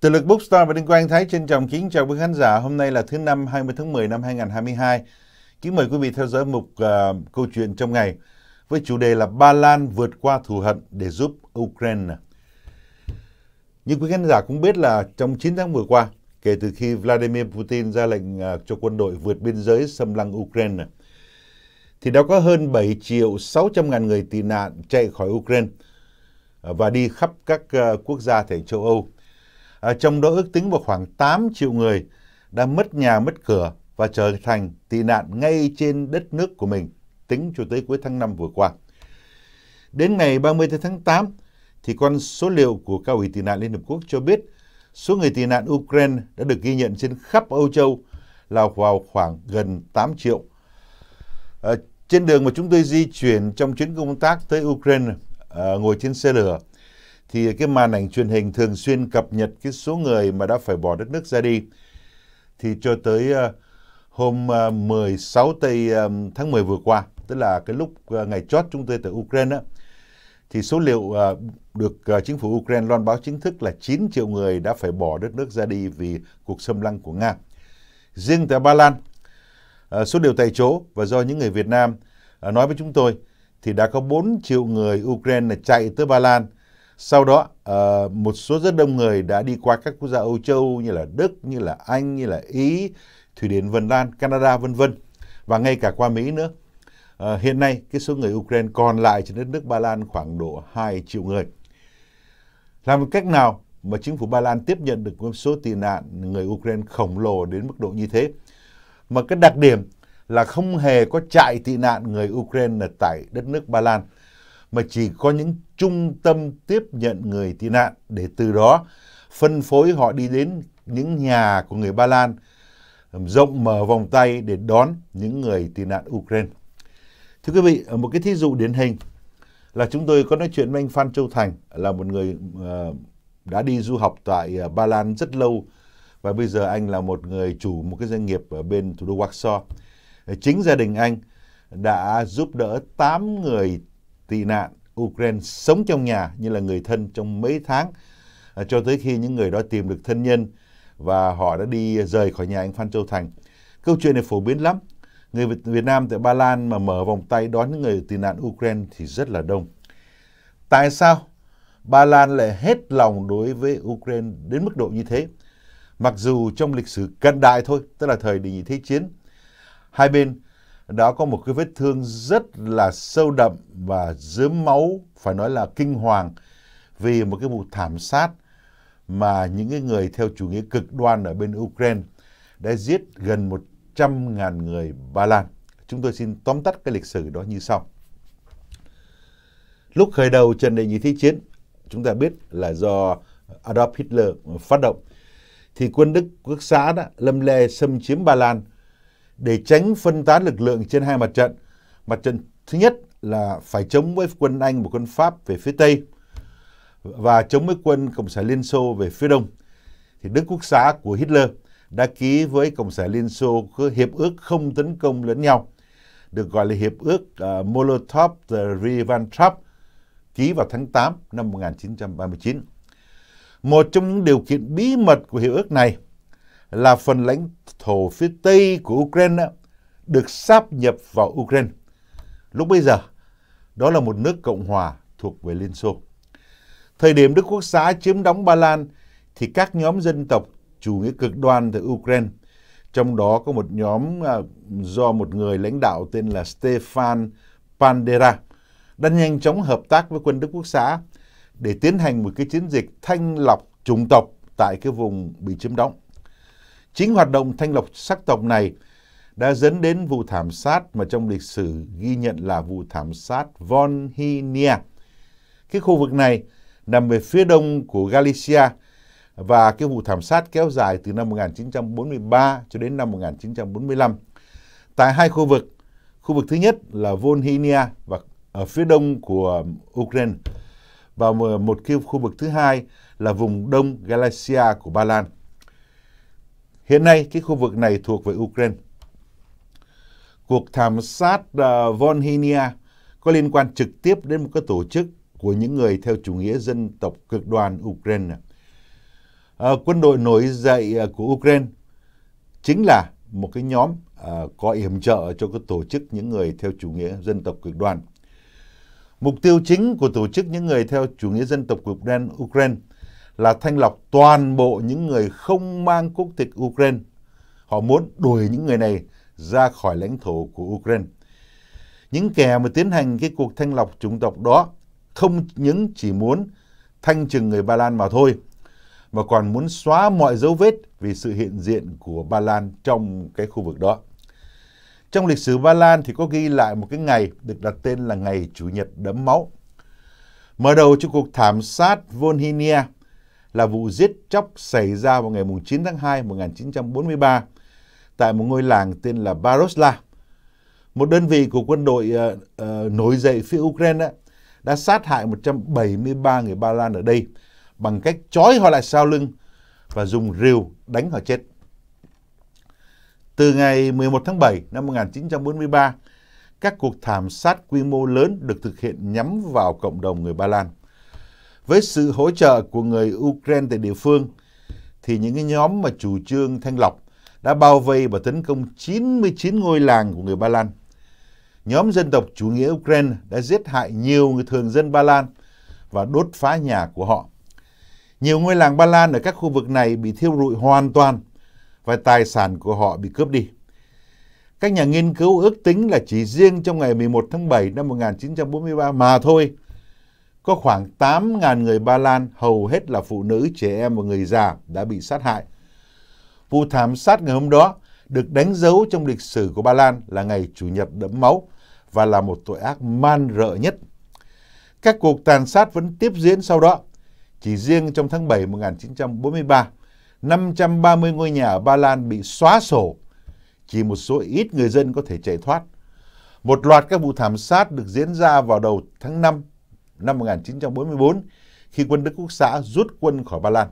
Từ lực Bookstore và Đinh Quang Thái trân trọng kính chào quý khán giả. Hôm nay là thứ năm 20 tháng 10 năm 2022. Kính mời quý vị theo dõi mục uh, câu chuyện trong ngày với chủ đề là Ba Lan vượt qua thù hận để giúp Ukraine. Như quý khán giả cũng biết là trong 9 tháng vừa qua, kể từ khi Vladimir Putin ra lệnh uh, cho quân đội vượt biên giới xâm lăng Ukraine, thì đã có hơn 7 triệu 600 ngàn người tị nạn chạy khỏi Ukraine à, và đi khắp các uh, quốc gia thể châu Âu À, trong đó ước tính vào khoảng 8 triệu người đã mất nhà mất cửa và trở thành tị nạn ngay trên đất nước của mình tính cho tới cuối tháng 5 vừa qua. Đến ngày 30 tháng 8, thì con số liệu của Cao ủy tị nạn Liên Hợp Quốc cho biết số người tị nạn Ukraine đã được ghi nhận trên khắp Âu Châu là vào khoảng gần 8 triệu. À, trên đường mà chúng tôi di chuyển trong chuyến công tác tới Ukraine, à, ngồi trên xe lửa, thì cái màn ảnh truyền hình thường xuyên cập nhật cái số người mà đã phải bỏ đất nước ra đi. Thì cho tới ờ, hôm 16 ờ, tây ờ, tháng 10 vừa qua, tức là cái lúc ngày chót chúng tôi tới Ukraine đó, thì số liệu được chính phủ Ukraine loan báo chính thức là 9 triệu người đã phải bỏ đất nước ra đi vì cuộc xâm lăng của Nga. Riêng tại Ba Lan, số liệu tại chỗ và do những người Việt Nam nói với chúng tôi thì đã có 4 triệu người Ukraine chạy tới Ba Lan sau đó, uh, một số rất đông người đã đi qua các quốc gia Âu Châu như là Đức, như là Anh, như là Ý, thủy Điển, Vân Lan, Canada, vân vân và ngay cả qua Mỹ nữa. Uh, hiện nay, cái số người Ukraine còn lại trên đất nước Ba Lan khoảng độ 2 triệu người. Làm một cách nào mà chính phủ Ba Lan tiếp nhận được một số tị nạn người Ukraine khổng lồ đến mức độ như thế? Mà cái đặc điểm là không hề có trại tị nạn người Ukraine tại đất nước Ba Lan mà chỉ có những trung tâm tiếp nhận người tị nạn để từ đó phân phối họ đi đến những nhà của người Ba Lan rộng mở vòng tay để đón những người tị nạn Ukraine. Thưa quý vị, một cái thí dụ điển hình là chúng tôi có nói chuyện với anh Phan Châu Thành là một người ờ, đã đi du học tại ờ, Ba Lan rất lâu và bây giờ anh là một người chủ một cái doanh nghiệp ở bên thủ đô Warsaw. Chính gia đình anh đã giúp đỡ 8 người tị nạn Ukraine sống trong nhà như là người thân trong mấy tháng à, cho tới khi những người đó tìm được thân nhân và họ đã đi rời khỏi nhà anh Phan Châu Thành. Câu chuyện này phổ biến lắm. Người Việt, Nam tại Ba Lan mà mở vòng tay đón những người tị nạn Ukraine thì rất là đông. Tại sao Ba Lan lại hết lòng đối với Ukraine đến mức độ như thế? Mặc dù trong lịch sử cận đại thôi, tức là thời đình nhị thế chiến, hai bên đã có một cái vết thương rất là sâu đậm và dớm máu, phải nói là kinh hoàng vì một cái vụ thảm sát mà những cái người theo chủ nghĩa cực đoan ở bên Ukraine đã giết gần 100.000 người Ba Lan. Chúng tôi xin tóm tắt cái lịch sử đó như sau. Lúc khởi đầu trận đệ nhị thế chiến, chúng ta biết là do Adolf Hitler phát động, thì quân Đức quốc xã đã lâm lê xâm chiếm Ba Lan – để tránh phân tán lực lượng trên hai mặt trận. Mặt trận thứ nhất là phải chống với quân Anh và quân Pháp về phía Tây và chống với quân Cộng sản Liên Xô về phía Đông. Thì Đức Quốc xã của Hitler đã ký với Cộng sản Liên Xô cái hiệp ước không tấn công lẫn nhau, được gọi là hiệp ước uh, à, Molotov-Ribbentrop ký vào tháng 8 năm 1939. Một trong những điều kiện bí mật của hiệp ước này là phần lãnh thổ phía Tây của Ukraine được sáp nhập vào Ukraine. Lúc bây giờ, đó là một nước Cộng hòa thuộc về Liên Xô. Thời điểm Đức Quốc xã chiếm đóng Ba Lan thì các nhóm dân tộc chủ nghĩa cực đoan tại Ukraine, trong đó có một nhóm à, do một người lãnh đạo tên là Stefan Bandera, đã nhanh chóng hợp tác với quân Đức Quốc xã để tiến hành một cái chiến dịch thanh lọc chủng tộc tại cái vùng bị chiếm đóng. Chính hoạt động thanh lọc sắc tộc này đã dẫn đến vụ thảm sát mà trong lịch sử ghi nhận là vụ thảm sát Von Hinia. Cái khu vực này nằm về phía đông của Galicia và cái vụ thảm sát kéo dài từ năm 1943 cho đến năm 1945. Tại hai khu vực, khu vực thứ nhất là Von Hinia và ở phía đông của Ukraine và một khu vực thứ hai là vùng đông Galicia của Ba Lan. Hiện nay, cái khu vực này thuộc về Ukraine. Cuộc thảm sát uh, Volhynia có liên quan trực tiếp đến một cái tổ chức của những người theo chủ nghĩa dân tộc cực đoan Ukraine. Uh, quân đội nổi dậy uh, của Ukraine chính là một cái nhóm uh, có yểm trợ cho cái tổ chức những người theo chủ nghĩa dân tộc cực đoan. Mục tiêu chính của tổ chức những người theo chủ nghĩa dân tộc cực đoan Ukraine là thanh lọc toàn bộ những người không mang quốc tịch Ukraine. Họ muốn đuổi những người này ra khỏi lãnh thổ của Ukraine. Những kẻ mà tiến hành cái cuộc thanh lọc chủng tộc đó không những chỉ muốn thanh trừng người Ba Lan mà thôi, mà còn muốn xóa mọi dấu vết vì sự hiện diện của Ba Lan trong cái khu vực đó. Trong lịch sử Ba Lan thì có ghi lại một cái ngày được đặt tên là ngày Chủ nhật đẫm máu. Mở đầu cho cuộc thảm sát Volhynia là vụ giết chóc xảy ra vào ngày 9 tháng 2 1943 tại một ngôi làng tên là Barosla. Một đơn vị của quân đội uh, uh, nổi dậy phía Ukraine uh, đã sát hại 173 người Ba Lan ở đây bằng cách trói họ lại sau lưng và dùng rìu đánh họ chết. Từ ngày 11 tháng 7 năm 1943, các cuộc thảm sát quy mô lớn được thực hiện nhắm vào cộng đồng người Ba Lan với sự hỗ trợ của người Ukraine tại địa phương, thì những cái nhóm mà chủ trương thanh lọc đã bao vây và tấn công 99 ngôi làng của người Ba Lan. Nhóm dân tộc chủ nghĩa Ukraine đã giết hại nhiều người thường dân Ba Lan và đốt phá nhà của họ. Nhiều ngôi làng Ba Lan ở các khu vực này bị thiêu rụi hoàn toàn và tài sản của họ bị cướp đi. Các nhà nghiên cứu ước tính là chỉ riêng trong ngày 11 tháng 7 năm 1943 mà thôi – có khoảng 8.000 người Ba Lan, hầu hết là phụ nữ, trẻ em và người già đã bị sát hại. Vụ thảm sát ngày hôm đó được đánh dấu trong lịch sử của Ba Lan là ngày Chủ nhật đẫm máu và là một tội ác man rợ nhất. Các cuộc tàn sát vẫn tiếp diễn sau đó. Chỉ riêng trong tháng 7 1943, 530 ngôi nhà ở Ba Lan bị xóa sổ. Chỉ một số ít người dân có thể chạy thoát. Một loạt các vụ thảm sát được diễn ra vào đầu tháng 5 năm 1944 khi quân Đức Quốc xã rút quân khỏi Ba Lan.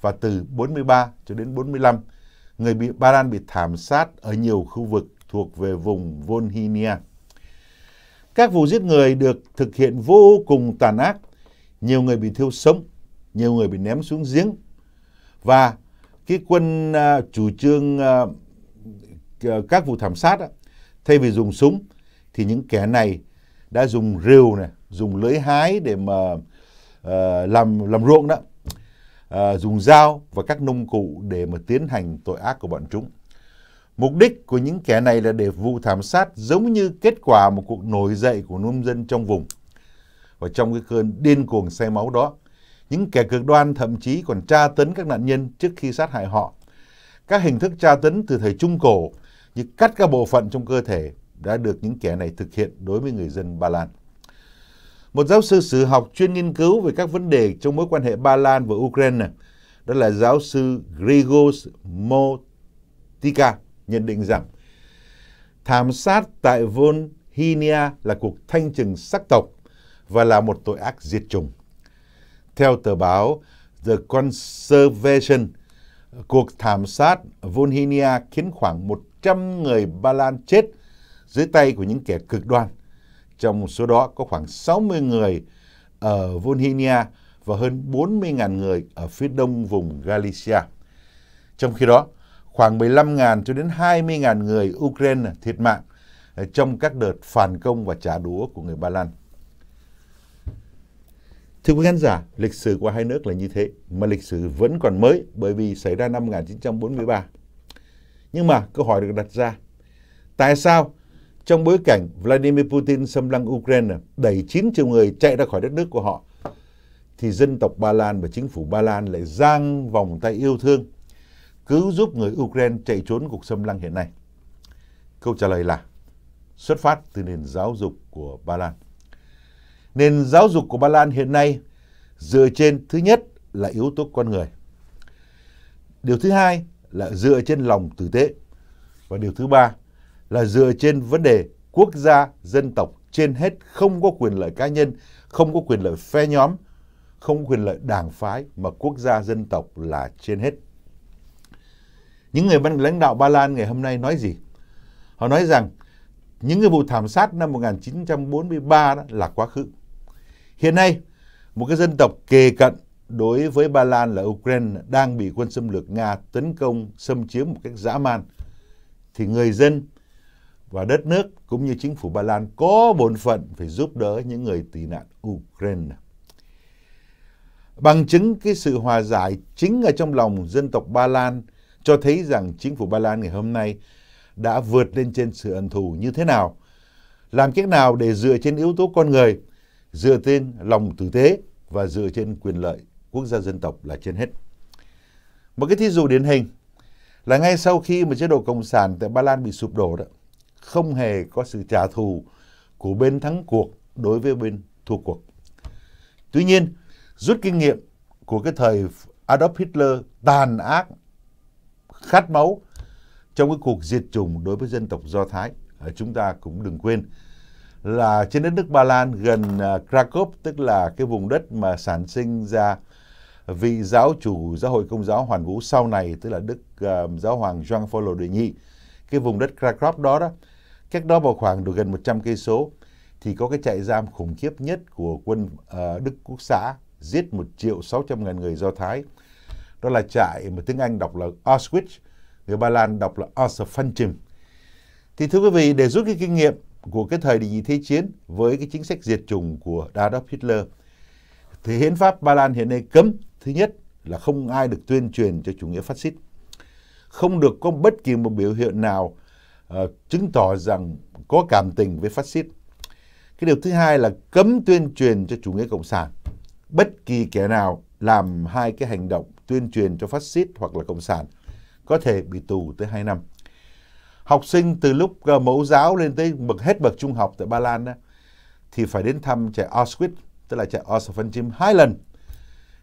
Và từ 43 cho đến 45, người bị Ba Lan bị thảm sát ở nhiều khu vực thuộc về vùng Volhynia. Các vụ giết người được thực hiện vô cùng tàn ác. Nhiều người bị thiêu sống, nhiều người bị ném xuống giếng. Và cái quân à, chủ trương à, các vụ thảm sát, uh, thay vì dùng súng, thì những kẻ này đã dùng rìu này, dùng lưới hái để mà uh, làm làm ruộng đó uh, dùng dao và các nông cụ để mà tiến hành tội ác của bọn chúng mục đích của những kẻ này là để vụ thảm sát giống như kết quả một cuộc nổi dậy của nông dân trong vùng và trong cái cơn điên cuồng say máu đó những kẻ cực đoan thậm chí còn tra tấn các nạn nhân trước khi sát hại họ các hình thức tra tấn từ thời trung cổ như cắt các bộ phận trong cơ thể đã được những kẻ này thực hiện đối với người dân Ba Lan một giáo sư sử học chuyên nghiên cứu về các vấn đề trong mối quan hệ Ba Lan và Ukraine, đó là giáo sư Grigos Motika, nhận định rằng thảm sát tại Volhynia là cuộc thanh trừng sắc tộc và là một tội ác diệt chủng. Theo tờ báo The Conservation, cuộc thảm sát Volhynia khiến khoảng 100 người Ba Lan chết dưới tay của những kẻ cực đoan – trong số đó có khoảng 60 người ở Volhynia và hơn 40.000 người ở phía đông vùng Galicia. Trong khi đó, khoảng 15.000 cho đến 20.000 người Ukraine thiệt mạng ờ, trong các đợt phản công và trả đũa của người Ba Lan. Thưa quý khán giả, lịch sử của hai nước là như thế, mà lịch sử vẫn còn mới bởi vì xảy ra năm 1943. Nhưng mà câu hỏi được đặt ra, tại sao trong bối cảnh Vladimir Putin xâm lăng Ukraine đẩy 9 triệu người chạy ra khỏi đất nước của họ thì dân tộc Ba Lan và chính phủ Ba Lan lại giang vòng tay yêu thương cứu giúp người Ukraine chạy trốn cuộc xâm lăng hiện nay? Câu trả lời là xuất phát từ nền giáo dục của Ba Lan. Nền giáo dục của Ba Lan hiện nay dựa trên thứ nhất là yếu tố con người. Điều thứ hai là dựa trên lòng tử tế. Và điều thứ ba là dựa trên vấn đề quốc gia, dân tộc trên hết không có quyền lợi cá nhân, không có quyền lợi phe nhóm, không có quyền lợi đảng phái mà quốc gia dân tộc là trên hết. Những người ban lãnh đạo Ba Lan ngày hôm nay nói gì? Họ nói rằng những cái vụ thảm sát năm 1943 đó là quá khứ. Hiện nay, một cái dân tộc kề cận đối với Ba Lan là Ukraine đang bị quân xâm lược Nga tấn công, xâm chiếm một cách dã man. Thì người dân và đất nước cũng như chính phủ Ba Lan có bổn phận phải giúp đỡ những người tị nạn Ukraine. Bằng chứng cái sự hòa giải chính ở trong lòng dân tộc Ba Lan cho thấy rằng chính phủ Ba Lan ngày hôm nay đã vượt lên trên sự ân thù như thế nào, làm cách nào để dựa trên yếu tố con người, dựa trên lòng tử tế và dựa trên quyền lợi quốc gia dân tộc là trên hết. Một cái thí dụ điển hình là ngay sau khi mà chế độ cộng sản tại Ba Lan bị sụp đổ đó, không hề có sự trả thù của bên thắng cuộc đối với bên thua cuộc. Tuy nhiên, rút kinh nghiệm của cái thời Adolf Hitler tàn ác, khát máu trong cái cuộc diệt chủng đối với dân tộc Do Thái, chúng ta cũng đừng quên là trên đất nước Ba Lan gần à, Krakow, tức là cái vùng đất mà sản sinh ra vị giáo chủ giáo hội công giáo hoàn vũ sau này, tức là Đức uh, Giáo hoàng Joan Paulo II. Cái vùng đất Krakow đó đó Cách đó vào khoảng được gần 100 cây số thì có cái trại giam khủng khiếp nhất của quân uh, Đức Quốc xã giết 1 triệu 600 ngàn người Do Thái. Đó là trại mà tiếng Anh đọc là Auschwitz, người Ba Lan đọc là Auschwitz. Thì thưa quý vị, để rút cái kinh nghiệm của cái thời kỳ thế chiến với cái chính sách diệt chủng của Adolf Hitler thì hiến pháp Ba Lan hiện nay cấm thứ nhất là không ai được tuyên truyền cho chủ nghĩa phát xít không được có bất kỳ một biểu hiện nào Ờ, chứng tỏ rằng có cảm tình với phát xít. Cái điều thứ hai là cấm tuyên truyền cho chủ nghĩa cộng sản. Bất kỳ kẻ nào làm hai cái hành động tuyên truyền cho phát xít hoặc là cộng sản có thể bị tù tới 2 năm. Học sinh từ lúc ờ, mẫu giáo lên tới bậc hết bậc trung học tại Ba Lan đó, thì phải đến thăm trại Auschwitz, tức là trại Auschwitz hai lần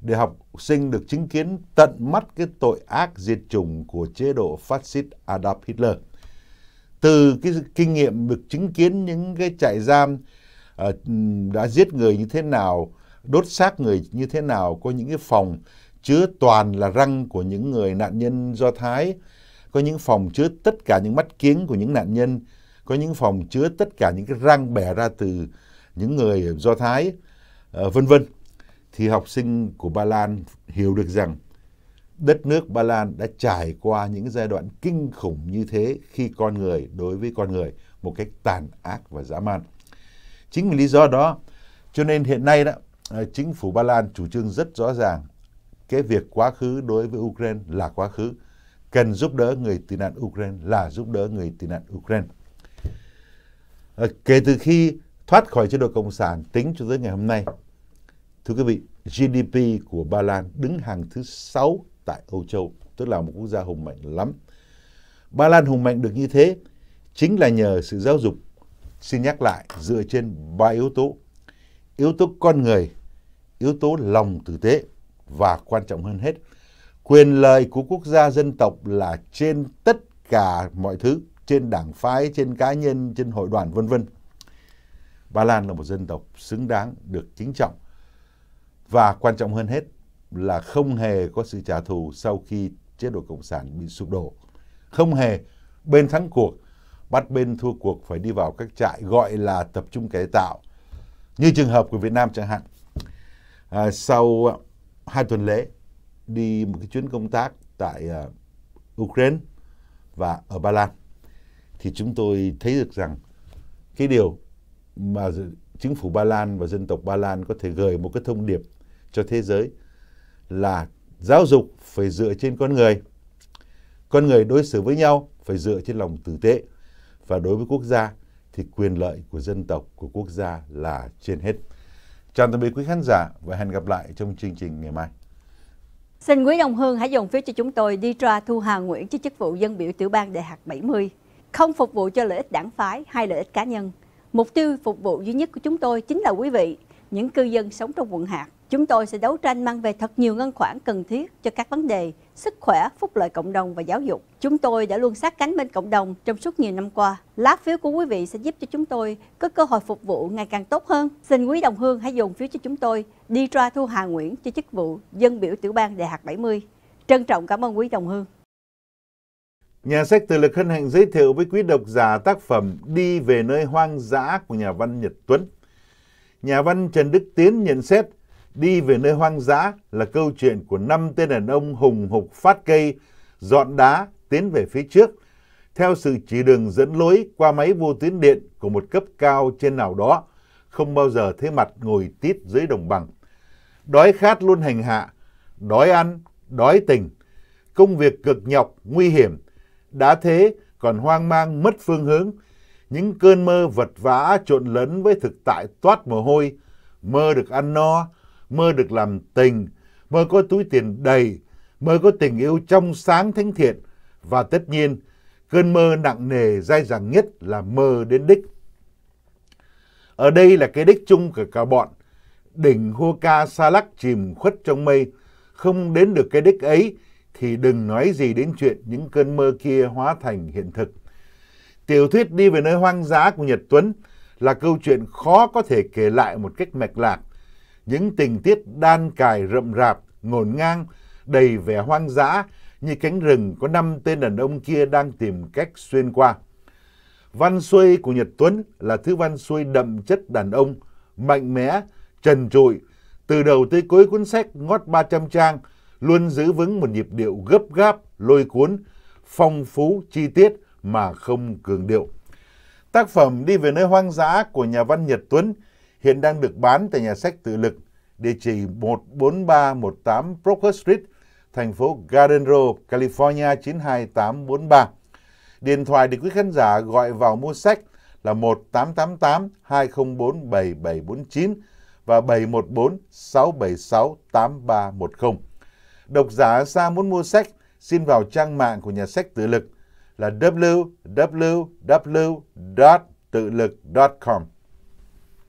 để học sinh được chứng kiến tận mắt cái tội ác diệt chủng của chế độ phát xít Adolf Hitler từ cái kinh nghiệm được chứng kiến những cái trại giam uh, đã giết người như thế nào, đốt xác người như thế nào, có những cái phòng chứa toàn là răng của những người nạn nhân Do Thái, có những phòng chứa tất cả những mắt kiến của những nạn nhân, có những phòng chứa tất cả những cái răng bẻ ra từ những người Do Thái, uh, vân vân. Thì học sinh của Ba Lan hiểu được rằng đất nước Ba Lan đã trải qua những giai đoạn kinh khủng như thế khi con người đối với con người một cách tàn ác và dã man. Chính vì lý do đó, cho nên hiện nay đó, à, chính phủ Ba Lan chủ trương rất rõ ràng cái việc quá khứ đối với Ukraine là quá khứ, cần giúp đỡ người tị nạn Ukraine là giúp đỡ người tị nạn Ukraine. À, kể từ khi thoát khỏi chế độ cộng sản tính cho tới ngày hôm nay, thưa quý vị, GDP của Ba Lan đứng hàng thứ 6 tại Âu Châu, tức là một quốc gia hùng mạnh lắm. Ba Lan hùng mạnh được như thế chính là nhờ sự giáo dục, xin nhắc lại, dựa trên ba yếu tố. Yếu tố con người, yếu tố lòng tử tế và quan trọng hơn hết, quyền lợi của quốc gia dân tộc là trên tất cả mọi thứ, trên đảng phái, trên cá nhân, trên hội đoàn vân vân. Ba Lan là một dân tộc xứng đáng được kính trọng và quan trọng hơn hết là không hề có sự trả thù sau khi chế độ cộng sản bị sụp đổ không hề bên thắng cuộc bắt bên thua cuộc phải đi vào các trại gọi là tập trung cải tạo như trường hợp của Việt Nam chẳng hạn à, sau à, hai tuần lễ đi một cái chuyến công tác tại uh, Ukraine và ở Ba Lan thì chúng tôi thấy được rằng cái điều mà chính phủ Ba Lan và dân tộc Ba Lan có thể gửi một cái thông điệp cho thế giới là giáo dục phải dựa trên con người. Con người đối xử với nhau phải dựa trên lòng tử tế. Và đối với quốc gia thì quyền lợi của dân tộc, của quốc gia là trên hết. Chào tạm biệt quý khán giả và hẹn gặp lại trong chương trình ngày mai. Xin quý đồng hương hãy dùng phiếu cho chúng tôi đi tra Thu Hà Nguyễn cho chức vụ dân biểu tiểu bang đại học 70, không phục vụ cho lợi ích đảng phái hay lợi ích cá nhân. Mục tiêu phục vụ duy nhất của chúng tôi chính là quý vị, những cư dân sống trong quận hạt. Chúng tôi sẽ đấu tranh mang về thật nhiều ngân khoản cần thiết cho các vấn đề sức khỏe, phúc lợi cộng đồng và giáo dục. Chúng tôi đã luôn sát cánh bên cộng đồng trong suốt nhiều năm qua. Lá phiếu của quý vị sẽ giúp cho chúng tôi có cơ hội phục vụ ngày càng tốt hơn. Xin quý đồng hương hãy dùng phiếu cho chúng tôi đi ra Thu Hà Nguyễn cho chức vụ dân biểu tiểu bang Đại học 70. Trân trọng cảm ơn quý đồng hương. Nhà sách Từ Lực hân hạnh giới thiệu với quý độc giả tác phẩm Đi về nơi hoang dã của nhà văn Nhật Tuấn. Nhà văn Trần Đức Tiến nhận xét Đi về nơi hoang dã là câu chuyện của năm tên đàn ông hùng hục phát cây, dọn đá tiến về phía trước, theo sự chỉ đường dẫn lối qua máy vô tuyến điện của một cấp cao trên nào đó, không bao giờ thấy mặt ngồi tít dưới đồng bằng. Đói khát luôn hành hạ, đói ăn, đói tình, công việc cực nhọc, nguy hiểm, đã thế còn hoang mang mất phương hướng, những cơn mơ vật vã trộn lẫn với thực tại toát mồ hôi, mơ được ăn no, mơ được làm tình, mơ có túi tiền đầy, mơ có tình yêu trong sáng thánh thiện và tất nhiên cơn mơ nặng nề dai dẳng nhất là mơ đến đích. Ở đây là cái đích chung của cả bọn. Đỉnh hô ca sa lắc chìm khuất trong mây, không đến được cái đích ấy thì đừng nói gì đến chuyện những cơn mơ kia hóa thành hiện thực. Tiểu thuyết đi về nơi hoang dã của Nhật Tuấn là câu chuyện khó có thể kể lại một cách mạch lạc những tình tiết đan cài rậm rạp, ngổn ngang, đầy vẻ hoang dã như cánh rừng có năm tên đàn ông kia đang tìm cách xuyên qua. Văn xuôi của Nhật Tuấn là thứ văn xuôi đậm chất đàn ông, mạnh mẽ, trần trụi, từ đầu tới cuối cuốn sách ngót 300 trang, luôn giữ vững một nhịp điệu gấp gáp, lôi cuốn, phong phú, chi tiết mà không cường điệu. Tác phẩm Đi về nơi hoang dã của nhà văn Nhật Tuấn – hiện đang được bán tại nhà sách tự lực, địa chỉ 14318 Broker Street, thành phố Garden Grove, California 92843. Điện thoại để quý khán giả gọi vào mua sách là 1888 204 7749 và 714 676 8310. Độc giả xa muốn mua sách, xin vào trang mạng của nhà sách tự lực là www.tự lực.com.